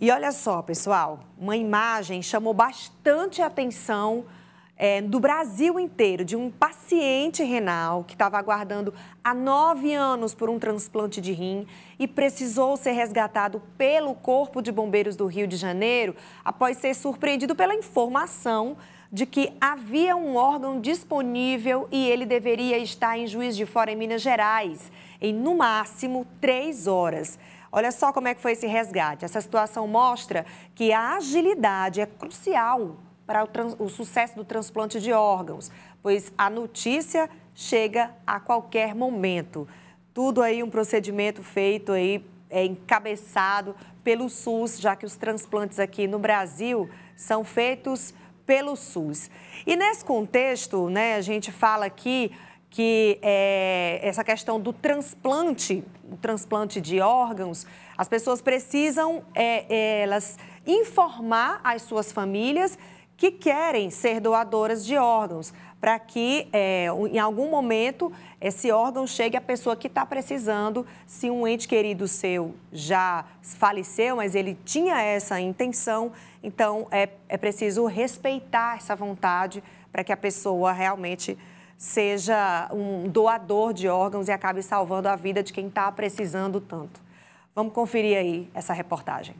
E olha só, pessoal, uma imagem chamou bastante atenção é, do Brasil inteiro de um paciente renal que estava aguardando há nove anos por um transplante de rim e precisou ser resgatado pelo Corpo de Bombeiros do Rio de Janeiro após ser surpreendido pela informação de que havia um órgão disponível e ele deveria estar em Juiz de Fora, em Minas Gerais, em no máximo três horas. Olha só como é que foi esse resgate. Essa situação mostra que a agilidade é crucial para o, trans, o sucesso do transplante de órgãos, pois a notícia chega a qualquer momento. Tudo aí um procedimento feito aí é encabeçado pelo SUS, já que os transplantes aqui no Brasil são feitos pelo SUS. E nesse contexto, né, a gente fala aqui que é, essa questão do transplante, o transplante de órgãos, as pessoas precisam é, é elas informar as suas famílias que querem ser doadoras de órgãos, para que é, em algum momento esse órgão chegue à pessoa que está precisando. Se um ente querido seu já faleceu, mas ele tinha essa intenção, então é, é preciso respeitar essa vontade para que a pessoa realmente seja um doador de órgãos e acabe salvando a vida de quem está precisando tanto. Vamos conferir aí essa reportagem.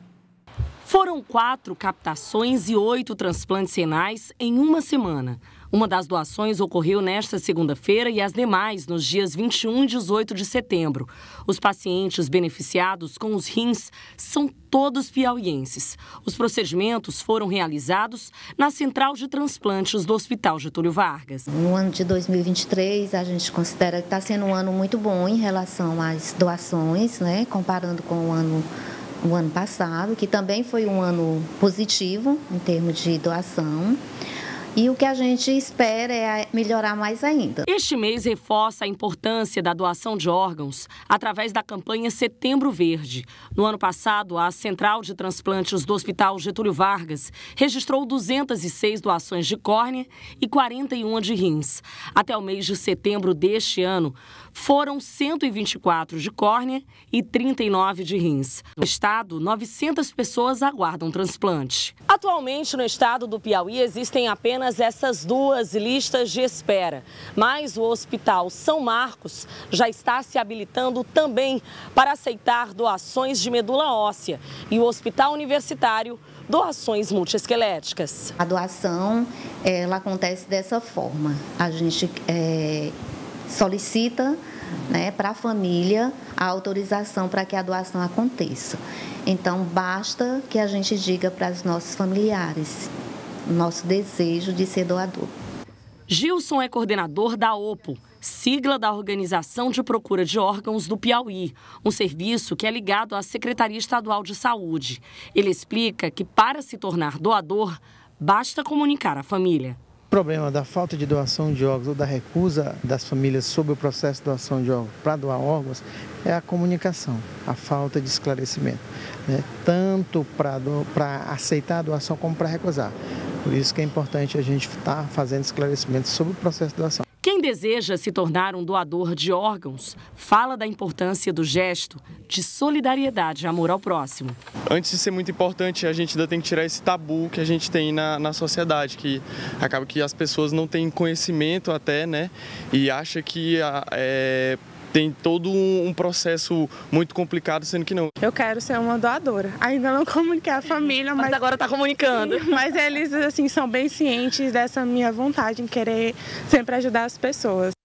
Foram quatro captações e oito transplantes renais em uma semana. Uma das doações ocorreu nesta segunda-feira e as demais nos dias 21 e 18 de setembro. Os pacientes beneficiados com os rins são todos piauienses. Os procedimentos foram realizados na Central de Transplantes do Hospital Getúlio Vargas. No ano de 2023, a gente considera que está sendo um ano muito bom em relação às doações, né? comparando com o ano o ano passado, que também foi um ano positivo em termos de doação. E o que a gente espera é melhorar mais ainda. Este mês reforça a importância da doação de órgãos através da campanha Setembro Verde. No ano passado, a Central de Transplantes do Hospital Getúlio Vargas registrou 206 doações de córnea e 41 de rins. Até o mês de setembro deste ano, foram 124 de córnea e 39 de rins. No estado, 900 pessoas aguardam transplante. Atualmente, no estado do Piauí, existem apenas apenas essas duas listas de espera, mas o Hospital São Marcos já está se habilitando também para aceitar doações de medula óssea e o Hospital Universitário doações multiesqueléticas. A doação ela acontece dessa forma: a gente é, solicita né, para a família a autorização para que a doação aconteça. Então, basta que a gente diga para os nossos familiares nosso desejo de ser doador. Gilson é coordenador da OPO, sigla da Organização de Procura de Órgãos do Piauí, um serviço que é ligado à Secretaria Estadual de Saúde. Ele explica que para se tornar doador, basta comunicar à família. O problema da falta de doação de órgãos ou da recusa das famílias sobre o processo de doação de órgãos para doar órgãos é a comunicação, a falta de esclarecimento, né? tanto para aceitar a doação como para recusar. Por isso que é importante a gente estar tá fazendo esclarecimentos sobre o processo de doação. Quem deseja se tornar um doador de órgãos fala da importância do gesto de solidariedade e amor ao próximo. Antes de ser muito importante, a gente ainda tem que tirar esse tabu que a gente tem na, na sociedade, que acaba que as pessoas não têm conhecimento até, né? E acha que a, ah, é, tem todo um, processo muito complicado, sendo que não. Eu quero ser uma doadora. Ainda não comuniquei a família, mas, mas agora está comunicando. Sim, mas eles assim são bem cientes dessa minha vontade em querer sempre ajudar as pessoas.